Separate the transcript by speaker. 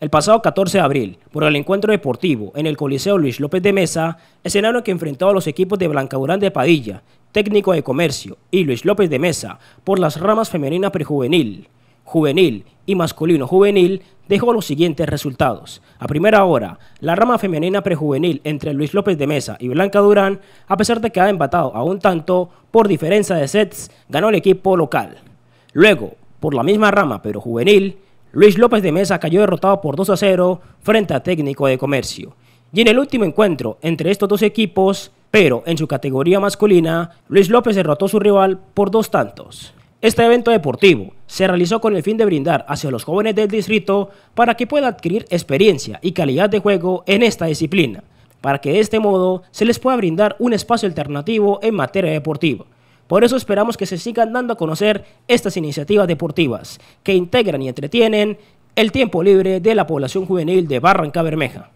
Speaker 1: El pasado 14 de abril, por el encuentro deportivo en el Coliseo Luis López de Mesa, escenario que enfrentó a los equipos de Blanca Durán de Padilla, Técnico de Comercio y Luis López de Mesa por las ramas femenina prejuvenil, juvenil y masculino juvenil, dejó los siguientes resultados. A primera hora, la rama femenina prejuvenil entre Luis López de Mesa y Blanca Durán, a pesar de que ha empatado a un tanto por diferencia de sets, ganó el equipo local. Luego, por la misma rama pero juvenil, Luis López de Mesa cayó derrotado por 2 a 0 frente a Técnico de Comercio. Y en el último encuentro entre estos dos equipos, pero en su categoría masculina, Luis López derrotó a su rival por dos tantos. Este evento deportivo se realizó con el fin de brindar hacia los jóvenes del distrito para que puedan adquirir experiencia y calidad de juego en esta disciplina, para que de este modo se les pueda brindar un espacio alternativo en materia deportiva por eso esperamos que se sigan dando a conocer estas iniciativas deportivas que integran y entretienen el tiempo libre de la población juvenil de Barranca Bermeja.